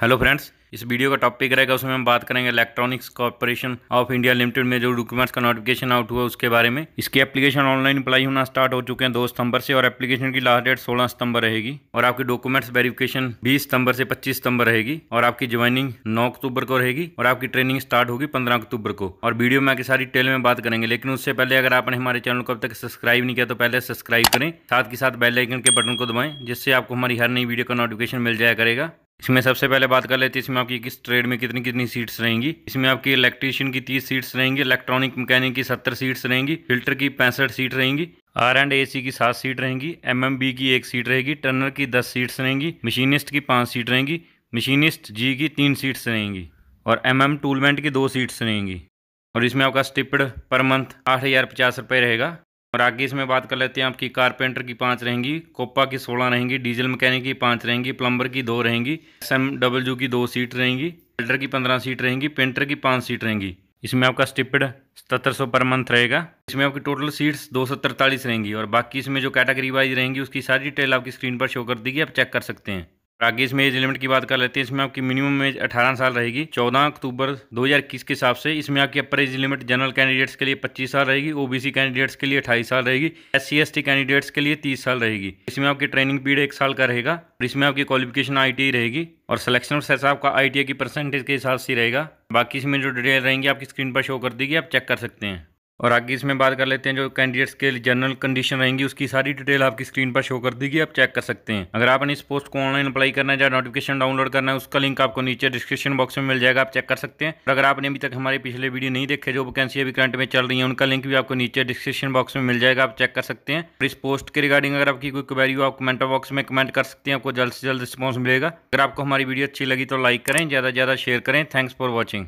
hello friends इस video का topic रहेगा उसमें हम बात करेंगे electronics corporation of India limited में जो डॉक्यूमेंट्स का नोटिफिकेशन आउट हुआ उसके बारे में इसकी एप्लीकेशन ऑनलाइन अप्लाई होना स्टार्ट हो चुके हैं दो सितंबर से और एप्लीकेशन की लास्ट डेट सोलह सितंबर रहेगी और आपकी डॉक्यूमेंट्स वेरिफिकेशन बीस सितंबर से पच्चीस सितंबर रहेगी और आपकी ज्वाइनिंग नौ अक्टूबर को रहेगी और आपकी ट्रेनिंग स्टार्ट होगी पंद्रह अक्टूबर को और वीडियो में आगे सारी डिटेल में बात करेंगे लेकिन उससे पहले अगर आपने हमारे चैनल को अब तक सब्सक्राइब नहीं किया तो पहले सब्सक्राइब करें साथ के साथ बेलाइकन के बटन को दबाएं जिससे आपको हमारी हर नई वीडियो का नोटिफिकेशन मिल जाया करेगा इसमें सबसे पहले बात कर लेते हैं इसमें आपकी किस ट्रेड में कितनी कितनी सीट्स रहेंगी इसमें आपकी इलेक्ट्रीशियन की तीस सीट्स रहेंगी इलेक्ट्रॉनिक मैकेनिक की सत्तर सीट्स रहेंगी फिल्टर की पैंसठ सीट रहेंगी आर एंड ए सी की सात सीट रहेंगी एमएमबी की एक सीट रहेगी टर्नर की दस सीट्स रहेंगी मशीनिस्ट की पाँच सीट रहेंगी मशीनिस्ट जी की तीन सीट्स रहेंगी और एम एम टूलमेंट की दो सीट्स रहेंगी और इसमें आपका स्टिपड पर मंथ आठ हज़ार पचास रुपये रहेगा और आगे इसमें बात कर लेते हैं आपकी कारपेंटर की पाँच रहेंगी कोपा की सोलह रहेंगी डीजल मैकेनिक की पाँच रहेंगी प्लम्बर की दो रहेंगी एस एम डब्ल्यू की दो सीट रहेंगी बिल्डर की पंद्रह सीट रहेंगी पेंटर की पाँच सीट रहेंगी इसमें आपका स्टिपड सतर सौ पर मंथ रहेगा इसमें आपकी टोटल सीट्स दो सौ तरतालीस रहेंगी और बाकी इसमें जो कैटेगरी वाइज रहेंगी उसकी सारी डिटेल आपकी स्क्रीन पर शो कर दी गई आप चेक कर सकते हैं आगे इसमें एज लिमिट की बात कर लेते हैं इसमें आपकी मिनिमम एज 18 साल रहेगी 14 अक्टूबर 2021 के हिसाब से इसमें आपकी upper age limit general candidates के लिए 25 साल रहेगी ओबीसी कैंडिडेट्स के लिए 28 साल रहेगी एस सी कैंडिडेट्स के लिए 30 साल रहेगी इसमें आपकी ट्रेनिंग पीरियड एक साल का रहेगा और इसमें आपकी क्वालिफिकेशन आई e रहेगी और सिलेक्शन प्रोसेस आपका आई e की परसेंटेज के हिसाब से रहेगा बाकी इसमें जो डिटेल रहेंगी आपकी स्क्रीन पर शो कर देगी आप चेक कर सकते हैं और आगे इसमें बात कर लेते हैं जो कैंडिडेट्स के जनरल कंडीशन रहेंगी उसकी सारी डिटेल आपकी स्क्रीन पर शो कर देगी आप चेक कर सकते हैं अगर आपने इस पोस्ट को ऑनलाइन अप्लाई करना है या नोटिफिकेशन डाउनलोड करना है उसका लिंक आपको नीचे डिस्क्रिप्शन बॉक्स में मिल जाएगा आप चेक कर सकते हैं और अगर आपने अभी तक हमारे पिछले वीडियो नहीं देखे जो वैकेंसी अभी करंट में चल रही है उनका लिंक भी आपको नीचे डिस्क्रिप्शन बॉक्स में मिल जाएगा आप चेक कर सकते हैं और इस पोस्ट के रिगार्डिंग अगर आपकी कोई क्वेरी हो आप कमेंट बॉक्स में कमेंट कर सकते हैं आपको जल्द से जल्द रिस्पॉन्स मिलेगा अगर आपको हमारी वीडियो अच्छी लगी तो लाइक करें ज़्यादा से ज़्यादा शेयर करें थैंक्स फॉर वॉचिंग